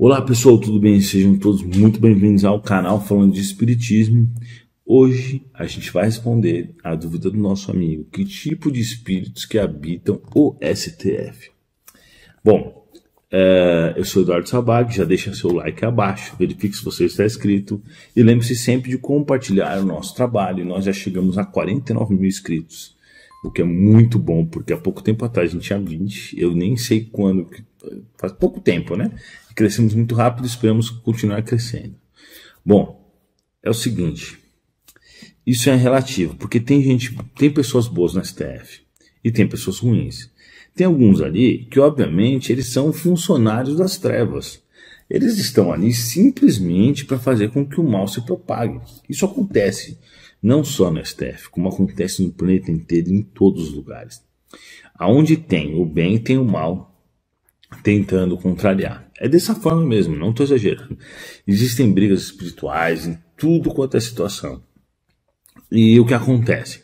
Olá pessoal, tudo bem? Sejam todos muito bem-vindos ao canal Falando de Espiritismo. Hoje a gente vai responder a dúvida do nosso amigo: que tipo de espíritos que habitam o STF? Bom, é, eu sou Eduardo Sabag, já deixa seu like abaixo, verifique se você está inscrito e lembre-se sempre de compartilhar o nosso trabalho. Nós já chegamos a 49 mil inscritos o que é muito bom, porque há pouco tempo atrás a gente tinha 20, eu nem sei quando, faz pouco tempo, né? crescemos muito rápido e esperamos continuar crescendo. Bom, é o seguinte, isso é relativo, porque tem gente, tem pessoas boas no STF e tem pessoas ruins. Tem alguns ali que, obviamente, eles são funcionários das trevas. Eles estão ali simplesmente para fazer com que o mal se propague. Isso acontece não só no STF, como acontece no planeta inteiro, em todos os lugares. Aonde tem o bem, tem o mal tentando contrariar. É dessa forma mesmo, não estou exagerando. Existem brigas espirituais em tudo quanto é situação. E o que acontece?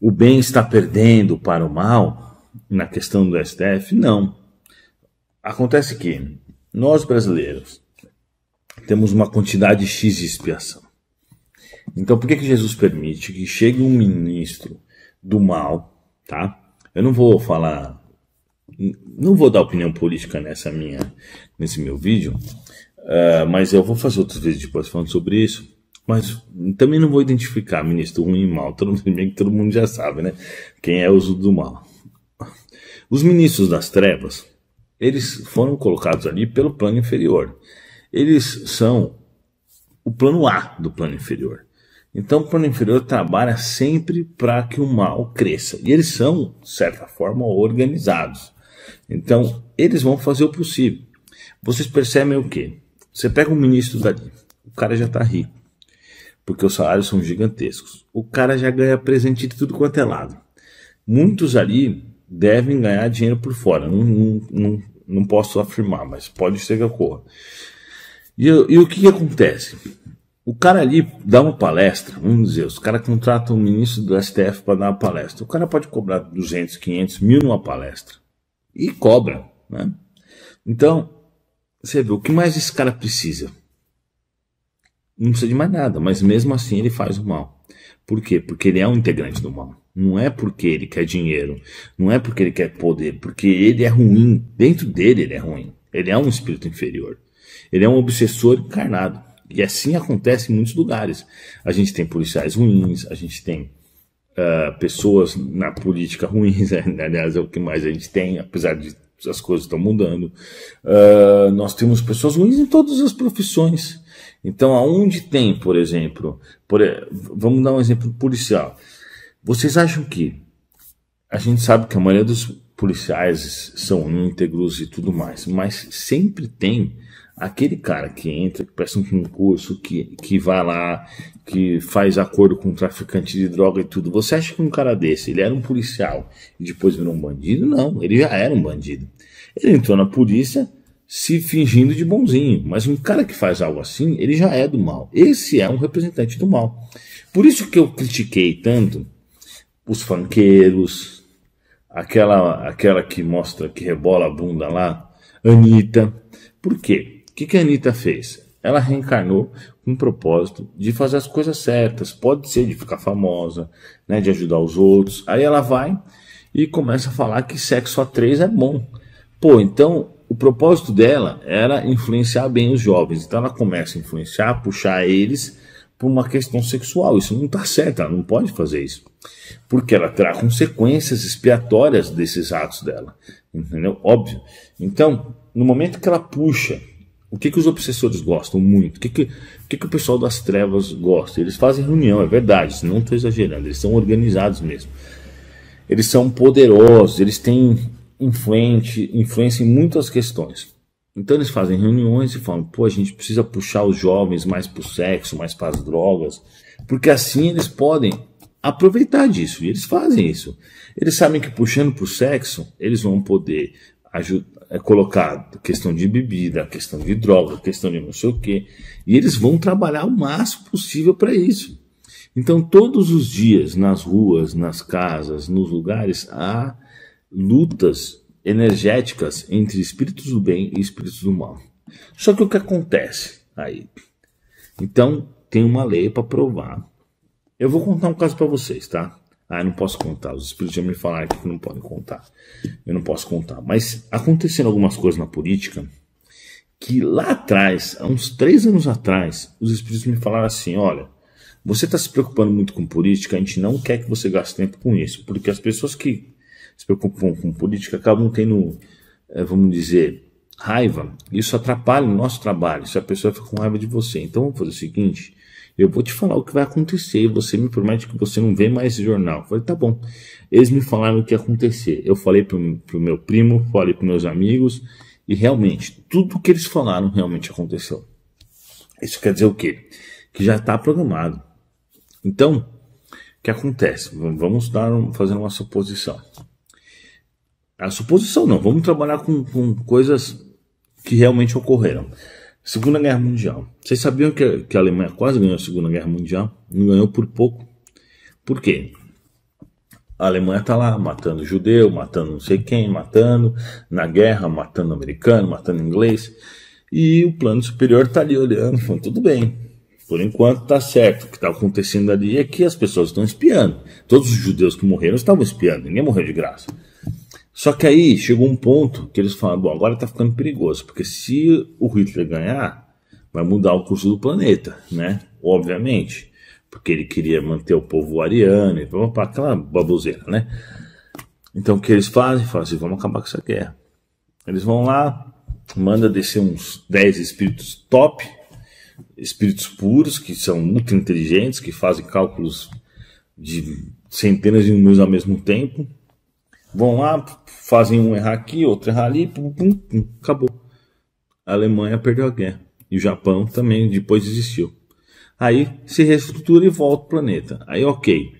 O bem está perdendo para o mal na questão do STF? Não. Acontece que nós brasileiros temos uma quantidade X de expiação. Então, por que, que Jesus permite que chegue um ministro do mal, tá? Eu não vou falar não vou dar opinião política nessa minha, nesse meu vídeo, uh, mas eu vou fazer outros vídeos depois falando sobre isso. Mas também não vou identificar ministro ruim e mal, todo, mundo, todo mundo já sabe, né? Quem é o uso do mal. Os ministros das trevas, eles foram colocados ali pelo plano inferior. Eles são o plano A do plano inferior. Então, o plano inferior trabalha sempre para que o mal cresça. E eles são, de certa forma, organizados. Então, eles vão fazer o possível. Vocês percebem o quê? Você pega um ministro dali, o cara já está rico, porque os salários são gigantescos. O cara já ganha presente de tudo quanto é lado. Muitos ali devem ganhar dinheiro por fora. Não, não, não, não posso afirmar, mas pode ser que ocorra. E, e o que, que acontece? O cara ali dá uma palestra, vamos dizer, os caras contratam um ministro do STF para dar uma palestra. O cara pode cobrar 200, 500 mil numa palestra e cobra. Né? Então, você vê, o que mais esse cara precisa? Não precisa de mais nada, mas mesmo assim ele faz o mal. Por quê? Porque ele é um integrante do mal. Não é porque ele quer dinheiro, não é porque ele quer poder, porque ele é ruim. Dentro dele ele é ruim. Ele é um espírito inferior. Ele é um obsessor encarnado. E assim acontece em muitos lugares. A gente tem policiais ruins, a gente tem uh, pessoas na política ruins, né, né? aliás, é o que mais a gente tem, apesar de as coisas estão mudando. Uh, nós temos pessoas ruins em todas as profissões. Então, aonde tem, por exemplo, por, vamos dar um exemplo policial. Vocês acham que a gente sabe que a maioria dos policiais são íntegros e tudo mais, mas sempre tem aquele cara que entra, que presta um concurso, que, que vai lá, que faz acordo com traficante de droga e tudo, você acha que um cara desse, ele era um policial e depois virou um bandido? Não, ele já era um bandido. Ele entrou na polícia se fingindo de bonzinho, mas um cara que faz algo assim, ele já é do mal. Esse é um representante do mal. Por isso que eu critiquei tanto os fanqueiros, aquela aquela que mostra que rebola a bunda lá, Anitta. Por quê? que, que a Anitta fez? Ela reencarnou com o propósito de fazer as coisas certas. Pode ser de ficar famosa, né, de ajudar os outros. Aí ela vai e começa a falar que sexo a três é bom. Pô, então o propósito dela era influenciar bem os jovens. Então ela começa a influenciar, puxar eles por uma questão sexual. Isso não está certo, ela não pode fazer isso. Porque ela terá consequências expiatórias desses atos dela. Entendeu? Óbvio. Então, no momento que ela puxa o que, que os obsessores gostam muito? O que, que, o que, que o pessoal das trevas gosta? Eles fazem reunião, é verdade, não estou exagerando, eles são organizados mesmo. Eles são poderosos, eles têm influente, influência em muitas questões. Então eles fazem reuniões e falam: pô, a gente precisa puxar os jovens mais para o sexo, mais para as drogas, porque assim eles podem aproveitar disso. E eles fazem isso. Eles sabem que puxando para o sexo, eles vão poder é colocado questão de bebida, questão de droga, questão de não sei o quê. E eles vão trabalhar o máximo possível para isso. Então, todos os dias, nas ruas, nas casas, nos lugares, há lutas energéticas entre espíritos do bem e espíritos do mal. Só que o que acontece aí? Então, tem uma lei para provar. Eu vou contar um caso para vocês, tá? Ah, eu não posso contar. Os espíritos já me falaram aqui que não podem contar. Eu não posso contar. Mas aconteceram algumas coisas na política que lá atrás, há uns três anos atrás, os espíritos me falaram assim: olha, você está se preocupando muito com política, a gente não quer que você gaste tempo com isso, porque as pessoas que se preocupam com política acabam tendo, eh, vamos dizer, raiva. Isso atrapalha o nosso trabalho, se a pessoa fica com raiva de você. Então vamos fazer o seguinte: eu vou te falar o que vai acontecer e você me promete que você não vê mais jornal. Eu falei, tá bom. Eles me falaram o que ia acontecer. Eu falei pro, pro meu primo, falei pros meus amigos e realmente, tudo que eles falaram realmente aconteceu. Isso quer dizer o quê? Que já está programado. Então, o que acontece? Vamos dar um, fazer uma suposição. A suposição não, vamos trabalhar com, com coisas que realmente ocorreram. Segunda Guerra Mundial. Vocês sabiam que, que a Alemanha quase ganhou a Segunda Guerra Mundial? Não ganhou por pouco. Por quê? A Alemanha está lá matando judeu, matando não sei quem, matando na guerra, matando americano, matando inglês. E o plano superior está ali olhando, falando, tudo bem. Por enquanto está certo. O que está acontecendo ali é que as pessoas estão espiando. Todos os judeus que morreram estavam espiando, ninguém morreu de graça. Só que aí chegou um ponto que eles falaram: bom, agora está ficando perigoso, porque se o Hitler ganhar, vai mudar o curso do planeta, né? Obviamente, porque ele queria manter o povo ariano e opa, aquela baboseira, né? Então o que eles fazem? Falam assim: vamos acabar com essa guerra. Eles vão lá, manda descer uns 10 espíritos top, espíritos puros, que são muito inteligentes, que fazem cálculos de centenas de números ao mesmo tempo Vão lá, fazem um errar aqui, outro errar ali, pum, pum, pum, acabou. A Alemanha perdeu a guerra. E o Japão também depois desistiu. Aí se reestrutura e volta o planeta. Aí, ok.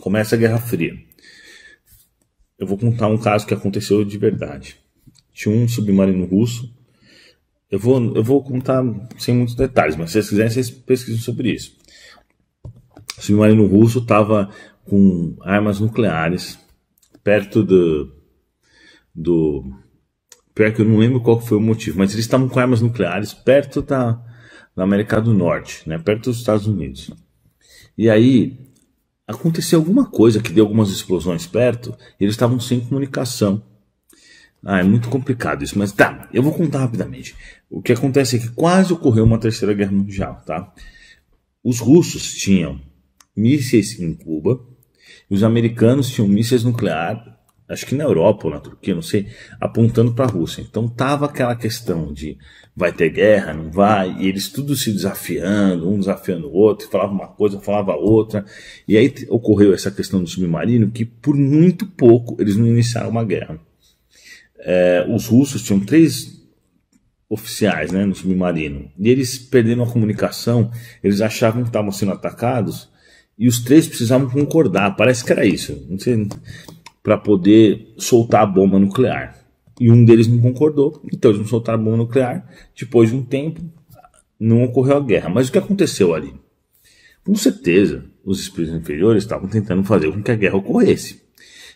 Começa a Guerra Fria. Eu vou contar um caso que aconteceu de verdade. Tinha um submarino russo. Eu vou, eu vou contar sem muitos detalhes, mas se vocês quiserem, vocês pesquisem sobre isso. O submarino russo estava com armas nucleares perto do, do. Pior que eu não lembro qual foi o motivo, mas eles estavam com armas nucleares perto da, da América do Norte, né, perto dos Estados Unidos. E aí aconteceu alguma coisa que deu algumas explosões perto, e eles estavam sem comunicação. Ah, é muito complicado isso, mas tá, eu vou contar rapidamente. O que acontece é que quase ocorreu uma terceira guerra mundial, tá? Os russos tinham mísseis em Cuba, e os americanos tinham mísseis nucleares, acho que na Europa ou na Turquia, não sei, apontando para a Rússia. Então tava aquela questão de vai ter guerra, não vai, e eles tudo se desafiando, um desafiando o outro, falava uma coisa, falava outra. E aí ocorreu essa questão do submarino que por muito pouco eles não iniciaram uma guerra. É, os russos tinham três oficiais né, no submarino. E eles perdendo a comunicação, eles achavam que estavam sendo atacados e os três precisavam concordar, parece que era isso, para poder soltar a bomba nuclear. E um deles não concordou, então eles não soltaram a bomba nuclear. Depois de um tempo, não ocorreu a guerra. Mas o que aconteceu ali? Com certeza, os espíritos inferiores estavam tentando fazer com que a guerra ocorresse.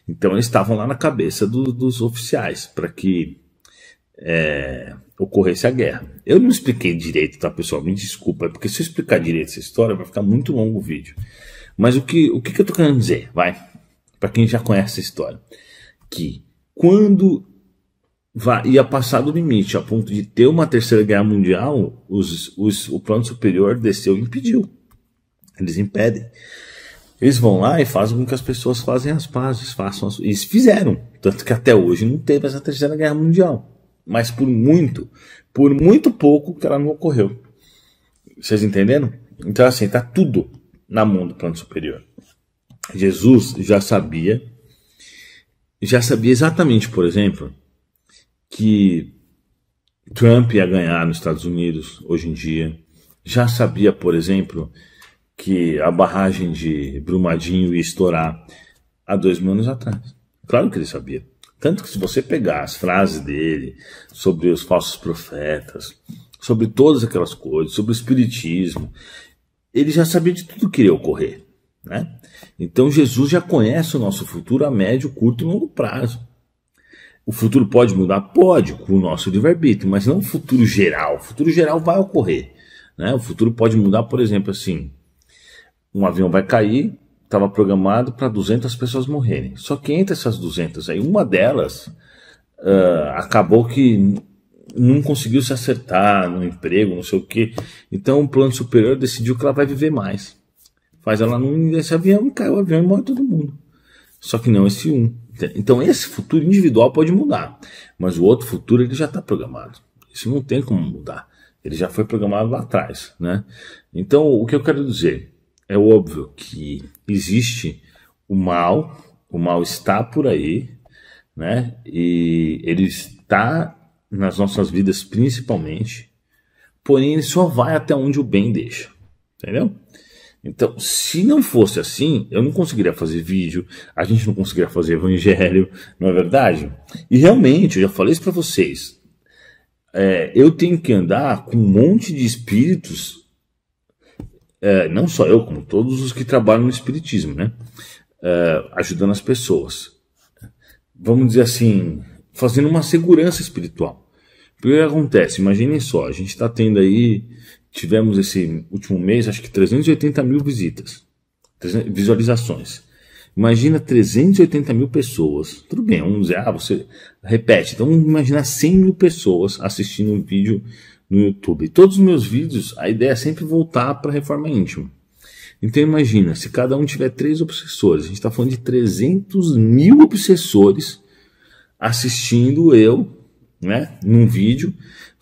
Então eles estavam lá na cabeça do, dos oficiais, para que é, ocorresse a guerra. Eu não expliquei direito, tá, pessoal? Me desculpa, porque se eu explicar direito essa história, vai ficar muito longo o vídeo. Mas o que, o que, que eu tô querendo dizer, vai? Para quem já conhece a história. Que quando vai, ia passar do limite, a ponto de ter uma terceira guerra mundial, os, os, o plano superior desceu e impediu. Eles impedem. Eles vão lá e fazem com que as pessoas façam as pazes, façam as... Eles fizeram. Tanto que até hoje não teve essa terceira guerra mundial mas por muito, por muito pouco que ela não ocorreu. Vocês entenderam? Então, assim, está tudo na mão do plano superior. Jesus já sabia, já sabia exatamente, por exemplo, que Trump ia ganhar nos Estados Unidos hoje em dia. Já sabia, por exemplo, que a barragem de Brumadinho ia estourar há dois mil anos atrás. Claro que ele sabia. Tanto que se você pegar as frases dele sobre os falsos profetas, sobre todas aquelas coisas, sobre o espiritismo, ele já sabia de tudo que iria ocorrer, né? Então Jesus já conhece o nosso futuro a médio, curto e longo prazo. O futuro pode mudar? Pode, com o nosso livre-arbítrio, mas não o futuro geral. O futuro geral vai ocorrer. Né? O futuro pode mudar, por exemplo, assim: um avião vai cair, estava programado para 200 pessoas morrerem. Só que entre essas 200 aí, uma delas uh, acabou que não conseguiu se acertar no emprego, não sei o que. Então o plano superior decidiu que ela vai viver mais. Faz ela não desse avião, e cai o avião e morre todo mundo. Só que não esse um. Então esse futuro individual pode mudar, mas o outro futuro ele já está programado. Isso não tem como mudar. Ele já foi programado lá atrás, né? Então o que eu quero dizer? É óbvio que existe o mal, o mal está por aí, né? E ele está nas nossas vidas principalmente, porém ele só vai até onde o bem deixa, entendeu? Então, se não fosse assim, eu não conseguiria fazer vídeo, a gente não conseguiria fazer evangelho, não é verdade? E realmente, eu já falei isso para vocês, é, eu tenho que andar com um monte de espíritos é, não só eu, como todos os que trabalham no espiritismo, né? É, ajudando as pessoas. Vamos dizer assim, fazendo uma segurança espiritual. Porque o que acontece? Imaginem só, a gente está tendo aí, tivemos esse último mês, acho que 380 mil visitas, visualizações. Imagina 380 mil pessoas. Tudo bem, vamos dizer, ah, você repete. Então, vamos imaginar 100 mil pessoas assistindo um vídeo no YouTube. Todos os meus vídeos, a ideia é sempre voltar para a reforma íntima. Então imagina, se cada um tiver três obsessores, a gente está falando de 300 mil obsessores assistindo eu, né, num vídeo,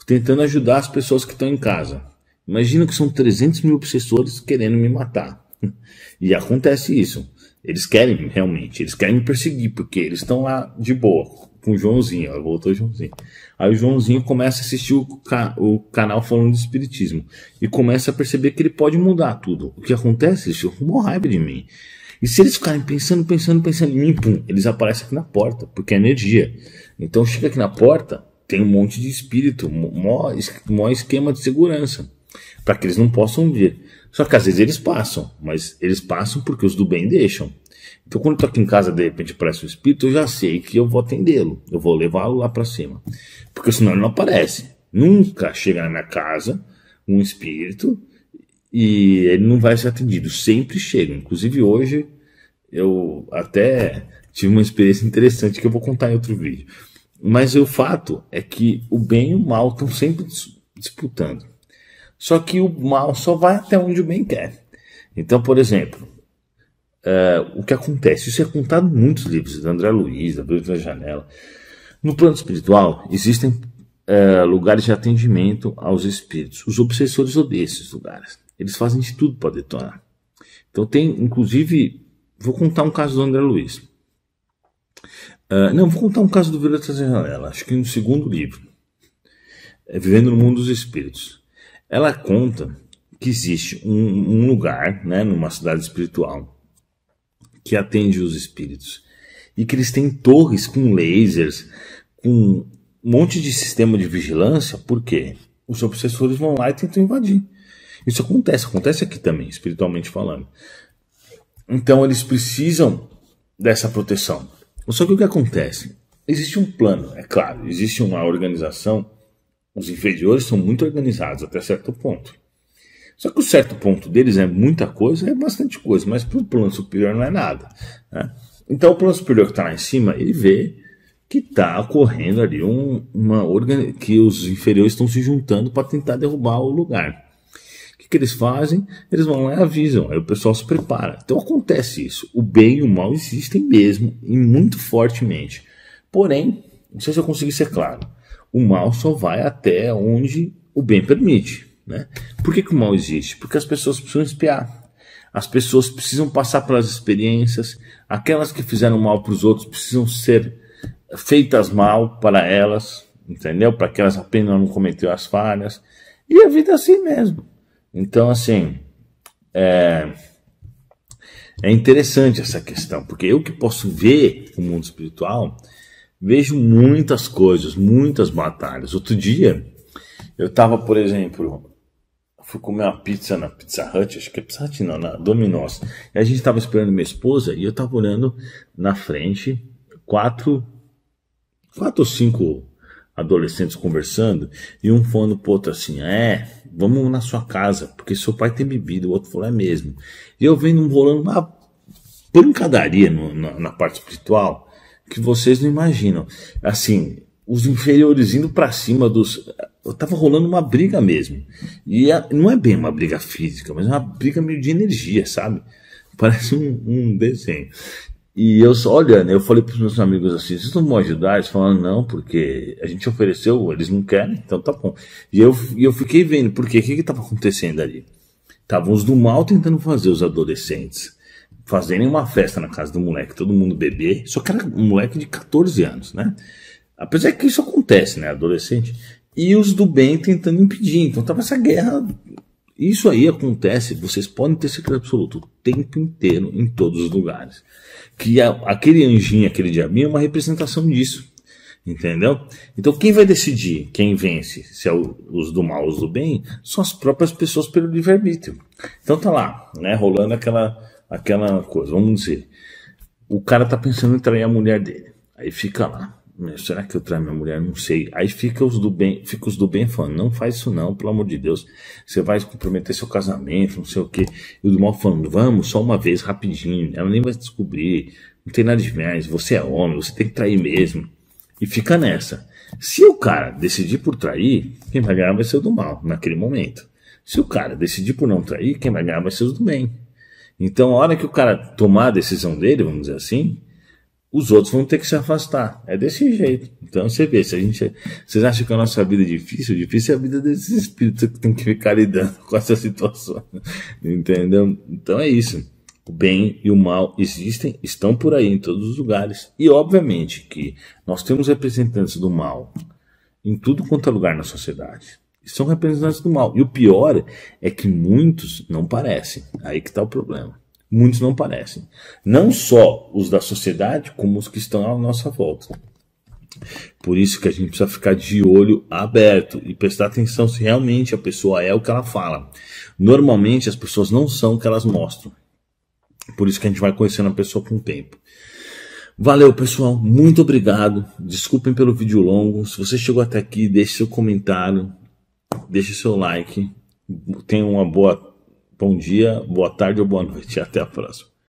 tentando ajudar as pessoas que estão em casa. Imagina que são 300 mil obsessores querendo me matar. E acontece isso. Eles querem realmente, eles querem me perseguir, porque eles estão lá de boa com o Joãozinho, voltou o Joãozinho. Aí o Joãozinho começa a assistir o, ca o canal falando de espiritismo e começa a perceber que ele pode mudar tudo. O que acontece? Eles ficam com raiva de mim. E se eles ficarem pensando, pensando, pensando em mim, pum, eles aparecem aqui na porta, porque é energia. Então chega aqui na porta, tem um monte de espírito, um esquema de segurança, para que eles não possam vir. Só que às vezes eles passam, mas eles passam porque os do bem deixam. Então, quando eu estou aqui em casa, de repente aparece um espírito, eu já sei que eu vou atendê-lo, eu vou levá-lo lá para cima. Porque senão ele não aparece. Nunca chega na minha casa um espírito e ele não vai ser atendido. Sempre chega. Inclusive, hoje eu até tive uma experiência interessante que eu vou contar em outro vídeo. Mas o fato é que o bem e o mal estão sempre disputando. Só que o mal só vai até onde o bem quer. Então, por exemplo, uh, o que acontece. Isso é contado em muitos livros, do André Luiz, da Bíblia da Janela. No plano espiritual, existem uh, lugares de atendimento aos espíritos. Os obsessores odeiam esses lugares. Eles fazem de tudo para detonar. Então tem, inclusive, vou contar um caso do André Luiz. Uh, não, vou contar um caso do Violeta Janela, acho que no segundo livro. É Vivendo no Mundo dos Espíritos. Ela conta que existe um, um lugar, né, numa cidade espiritual, que atende os espíritos. E que eles têm torres com lasers, com um monte de sistema de vigilância, por quê? Os obsessores vão lá e tentam invadir. Isso acontece, acontece aqui também, espiritualmente falando. Então eles precisam dessa proteção. Só que o que acontece? Existe um plano, é claro, existe uma organização. Os inferiores são muito organizados até certo ponto. Só que o certo ponto deles é muita coisa, é bastante coisa, mas para o plano superior não é nada. Né? Então o plano superior que está lá em cima, ele vê que está ocorrendo ali um, uma organ... que os inferiores estão se juntando para tentar derrubar o lugar. O que, que eles fazem? Eles vão lá e avisam, aí o pessoal se prepara. Então acontece isso. O bem e o mal existem mesmo, e muito fortemente. Porém, não sei se eu consegui ser claro, o mal só vai até onde o bem permite. Né? Por que, que o mal existe? Porque as pessoas precisam espiar. As pessoas precisam passar pelas experiências. Aquelas que fizeram mal para os outros precisam ser feitas mal para elas, entendeu? Para que elas apenas não cometer as falhas. E a vida é assim mesmo. Então, assim, é, é interessante essa questão, porque eu que posso ver o mundo espiritual, vejo muitas coisas, muitas batalhas. Outro dia, eu estava, por exemplo, fui comer uma pizza na Pizza Hut, acho que é Pizza Hut não, na Domino's. E a gente estava esperando minha esposa e eu estava olhando na frente quatro, quatro ou cinco adolescentes conversando e um falando pro outro assim: É, vamos na sua casa, porque seu pai tem bebida. O outro falou: É mesmo. E eu vendo um rolando uma pancadaria no, na, na parte espiritual que vocês não imaginam. Assim, os inferiores indo para cima dos estava rolando uma briga mesmo. E a, não é bem uma briga física, mas é uma briga meio de energia, sabe? Parece um, um desenho. E eu só olhando, eu falei para os meus amigos assim: vocês não vão ajudar? Eles falaram: não, porque a gente ofereceu, eles não querem, então tá bom. E eu, e eu fiquei vendo, porque o que estava acontecendo ali? Estavam os do mal tentando fazer os adolescentes fazerem uma festa na casa do moleque, todo mundo beber, só que era um moleque de 14 anos, né? Apesar que isso acontece, né? Adolescente e os do bem tentando impedir. Então estava essa guerra. Isso aí acontece, vocês podem ter certeza absoluta, o tempo inteiro, em todos os lugares. Que a, aquele anjinho, aquele diabinho é uma representação disso. Entendeu? Então quem vai decidir quem vence, se é o, os do mal ou os do bem, são as próprias pessoas pelo livre-arbítrio. Então tá lá, né, rolando aquela, aquela coisa, vamos dizer. O cara tá pensando em trair a mulher dele. Aí fica lá será que eu traio minha mulher? Não sei. Aí fica os do bem, fica os do bem falando, não faz isso não, pelo amor de Deus. Você vai comprometer seu casamento, não sei o quê. E o do mal falando, vamos, só uma vez, rapidinho. Ela nem vai descobrir. Não tem nada de mais. Você é homem, você tem que trair mesmo. E fica nessa. Se o cara decidir por trair, quem vai ganhar vai ser o do mal, naquele momento. Se o cara decidir por não trair, quem vai ganhar vai ser os do bem. Então, a hora que o cara tomar a decisão dele, vamos dizer assim, os outros vão ter que se afastar. É desse jeito. Então você vê, se a gente. Vocês acham que a nossa vida é difícil? Difícil é a vida desses espíritos que tem que ficar lidando com essa situação. Entendeu? Então é isso. O bem e o mal existem, estão por aí em todos os lugares. E obviamente que nós temos representantes do mal em tudo quanto é lugar na sociedade. são representantes do mal. E o pior é que muitos não parecem. Aí que está o problema muitos não parecem. Não só os da sociedade, como os que estão à nossa volta. Por isso que a gente precisa ficar de olho aberto e prestar atenção se realmente a pessoa é o que ela fala. Normalmente as pessoas não são o que elas mostram. Por isso que a gente vai conhecendo a pessoa com o tempo. Valeu, pessoal. Muito obrigado. Desculpem pelo vídeo longo. Se você chegou até aqui, deixe seu comentário, deixe seu like. Tenha uma boa Bom dia, boa tarde ou boa noite. Até a próxima.